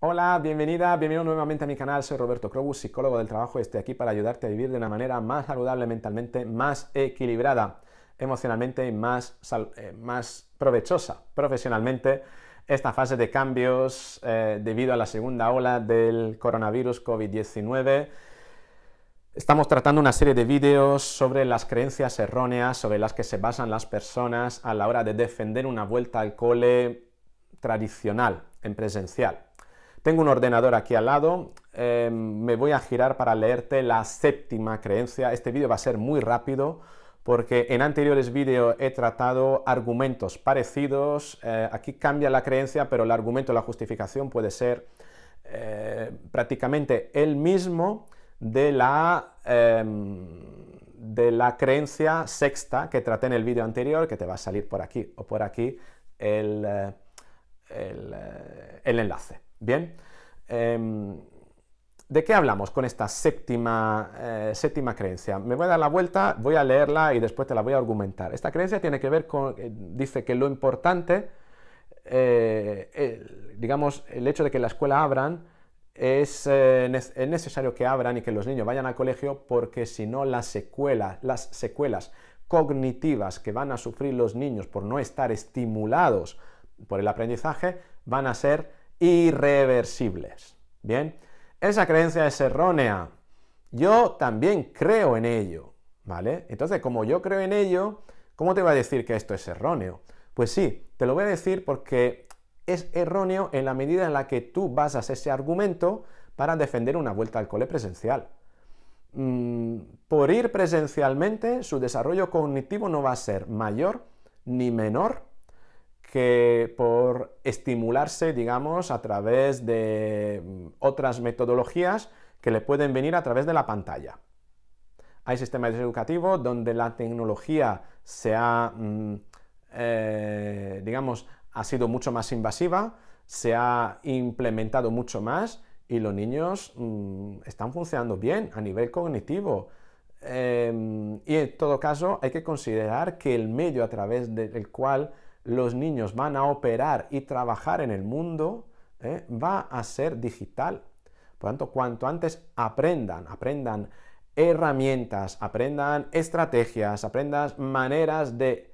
Hola, bienvenida, bienvenido nuevamente a mi canal. Soy Roberto Crobus, psicólogo del trabajo y estoy aquí para ayudarte a vivir de una manera más saludable mentalmente, más equilibrada emocionalmente y eh, más, provechosa profesionalmente esta fase de cambios eh, debido a la segunda ola del coronavirus COVID-19. Estamos tratando una serie de vídeos sobre las creencias erróneas sobre las que se basan las personas a la hora de defender una vuelta al cole tradicional, en presencial. Tengo un ordenador aquí al lado, eh, me voy a girar para leerte la séptima creencia. Este vídeo va a ser muy rápido porque en anteriores vídeos he tratado argumentos parecidos. Eh, aquí cambia la creencia, pero el argumento, la justificación puede ser eh, prácticamente el mismo de la, em, de la creencia sexta que traté en el vídeo anterior, que te va a salir por aquí o por aquí el enlace. Bien. Em, ¿De qué hablamos con esta séptima, eh, séptima, creencia? Me voy a dar la vuelta, voy a leerla y después te la voy a argumentar. Esta creencia tiene que ver con, eh, dice que lo importante, eh, digamos, el hecho de que la escuela abran, es, es, necesario que abran y que los niños vayan al colegio porque si no las secuelas, las secuelas cognitivas que van a sufrir los niños por no estar estimulados por el aprendizaje van a ser irreversibles. Bien, esa creencia es errónea. Yo también creo en ello, ¿vale? Entonces, como yo creo en ello, ¿cómo te voy a decir que esto es erróneo? Pues sí, te lo voy a decir porque es erróneo en la medida en la que tú basas ese argumento para defender una vuelta al cole presencial. Mm, por ir presencialmente, su desarrollo cognitivo no va a ser mayor ni menor que por estimularse, digamos, a través de mm, otras metodologías que le pueden venir a través de la pantalla. Hay sistemas educativos donde la tecnología se ha, mm, eh, digamos, ha sido mucho más invasiva, se ha implementado mucho más y los niños mm, están funcionando bien a nivel cognitivo. Em, y en todo caso hay que considerar que el medio a través del cual los niños van a operar y trabajar en el mundo, ¿eh? va a ser digital. Por tanto, cuanto antes aprendan, aprendan herramientas, aprendan estrategias, aprendan maneras de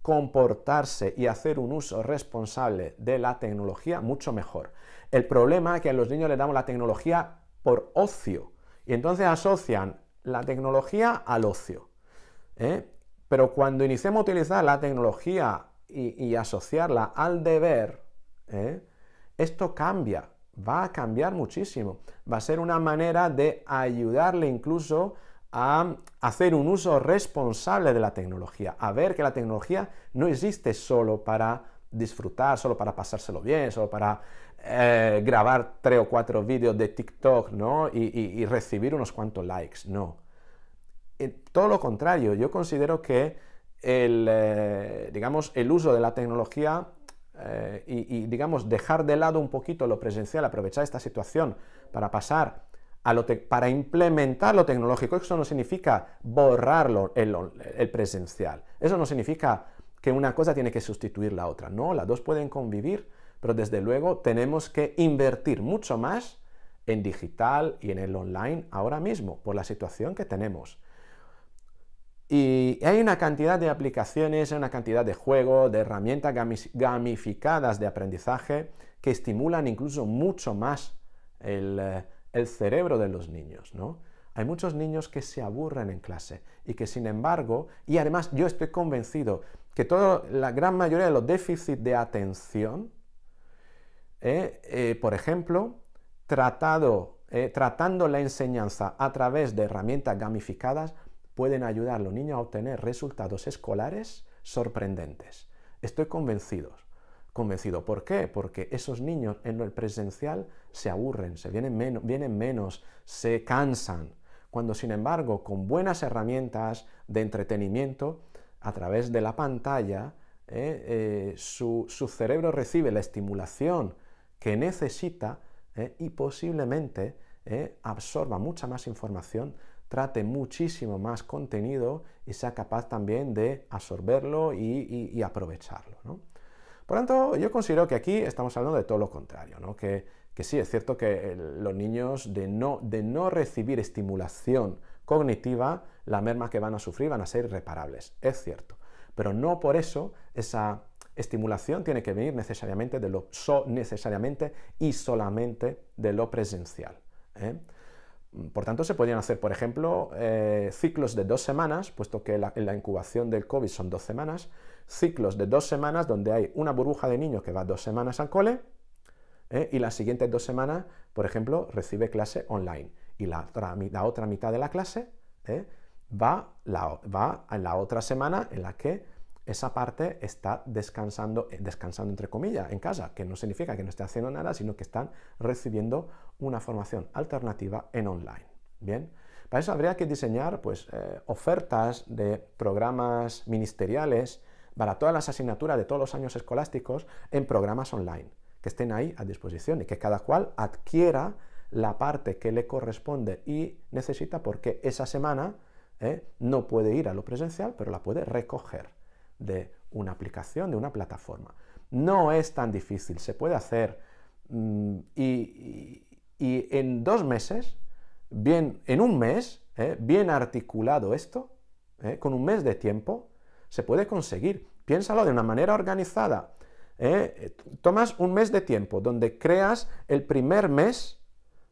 comportarse y hacer un uso responsable de la tecnología, mucho mejor. El problema es que a los niños les damos la tecnología por ocio y entonces asocian la tecnología al ocio. ¿eh? Pero cuando iniciemos a utilizar la tecnología y, asociarla al deber, ¿eh? esto cambia, va a cambiar muchísimo. Va a ser una manera de ayudarle incluso a hacer un uso responsable de la tecnología, a ver que la tecnología no existe solo para disfrutar, solo para pasárselo bien, solo para eh, grabar tres o cuatro vídeos de TikTok, Y, recibir unos cuantos likes, no. todo lo contrario, yo considero que el, eh, digamos, el uso de la tecnología eh, y, digamos, dejar de lado un poquito lo presencial, aprovechar esta situación para pasar a para implementar lo tecnológico. Eso no significa borrarlo el presencial. Eso no significa que una cosa tiene que sustituir la otra. No, las dos pueden convivir, pero desde luego tenemos que invertir mucho más en digital y en el online ahora mismo, por la situación que tenemos. Y hay una cantidad de aplicaciones, una cantidad de juegos, de herramientas gamificadas de aprendizaje que estimulan incluso mucho más el, eh, cerebro de los niños, Hay muchos niños que se aburren en clase y que sin embargo, y además yo estoy convencido que toda la gran mayoría de los déficits de atención, eh, eh, por ejemplo, tratado, tratando la enseñanza a través de herramientas gamificadas, pueden ayudar a los niños a obtener resultados escolares sorprendentes. Estoy convencido. Convencido. ¿Por qué? Porque esos niños en el presencial se aburren, se vienen, menos, se cansan. Cuando sin embargo, con buenas herramientas de entretenimiento, a través de la pantalla, eh, eh, su, cerebro recibe la estimulación que necesita eh, y posiblemente absorba mucha más información trate muchísimo más contenido y sea capaz también de absorberlo y, aprovecharlo. ¿no? Por tanto, yo considero que aquí estamos hablando de todo lo contrario, ¿no? que, sí, es cierto que eh, los niños de no, recibir estimulación cognitiva, la merma que van a sufrir van a ser irreparables, es cierto. Pero no por eso esa estimulación tiene que venir necesariamente de lo so, necesariamente y solamente de lo presencial. ¿eh? Por tanto, se podrían hacer, por ejemplo, eh, ciclos de dos semanas, puesto que en la, incubación del COVID son dos semanas, ciclos de dos semanas donde hay una burbuja de niños que va dos semanas al cole eh, y las siguientes dos semanas, por ejemplo, recibe clase online y la otra, mitad de la clase eh, va, va en la otra semana en la que esa parte está descansando, eh, descansando entre comillas, en casa, que no significa que no esté haciendo nada, sino que están recibiendo una formación alternativa en online. Bien, para eso habría que diseñar pues, eh, ofertas de programas ministeriales para todas las asignaturas de todos los años escolásticos en programas online, que estén ahí a disposición y que cada cual adquiera la parte que le corresponde y necesita porque esa semana eh, no puede ir a lo presencial, pero la puede recoger de una aplicación, de una plataforma. No es tan difícil, se puede hacer mm, y, en dos meses, bien, en un mes, eh, bien articulado esto, eh, con un mes de tiempo, se puede conseguir. Piénsalo de una manera organizada. Eh, tomas un mes de tiempo donde creas el primer mes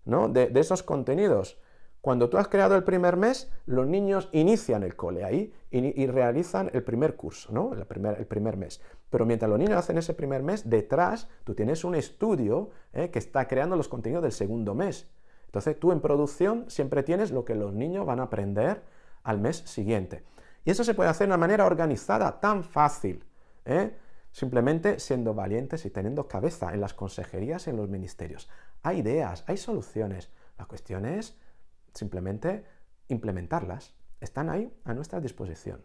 ¿no? de esos contenidos cuando tú has creado el primer mes, los niños inician el cole ahí y, realizan el primer curso, ¿no? El primer, mes. Pero mientras los niños hacen ese primer mes, detrás tú tienes un estudio ¿eh? que está creando los contenidos del segundo mes. Entonces tú en producción siempre tienes lo que los niños van a aprender al mes siguiente. Y eso se puede hacer de una manera organizada, tan fácil. ¿eh? Simplemente siendo valientes y teniendo cabeza en las consejerías y en los ministerios. Hay ideas, hay soluciones. La cuestión es simplemente implementarlas. Están ahí a nuestra disposición.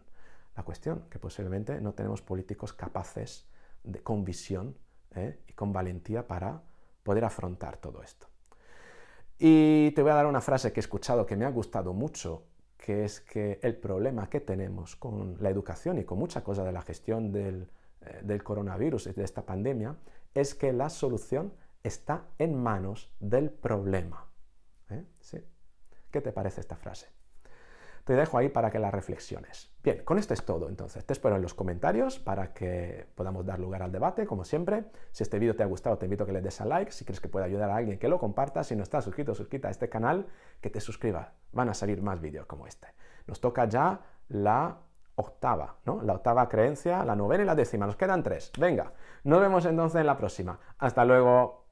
La cuestión que posiblemente no tenemos políticos capaces, de, con visión ¿eh? y con valentía para poder afrontar todo esto. Y te voy a dar una frase que he escuchado que me ha gustado mucho, que es que el problema que tenemos con la educación y con mucha cosa de la gestión del, eh, coronavirus y de esta pandemia es que la solución está en manos del problema. ¿eh? Sí. ¿Qué te parece esta frase? Te dejo ahí para que la reflexiones. Bien, con esto es todo entonces. Te espero en los comentarios para que podamos dar lugar al debate, como siempre. Si este vídeo te ha gustado, te invito a que le des a like. Si crees que puede ayudar a alguien, que lo compartas. Si no estás suscrito, suscrita a este canal, que te suscribas. Van a salir más vídeos como este. Nos toca ya la octava, ¿no? La octava creencia, la novena y la décima. Nos quedan tres. Venga, nos vemos entonces en la próxima. Hasta luego.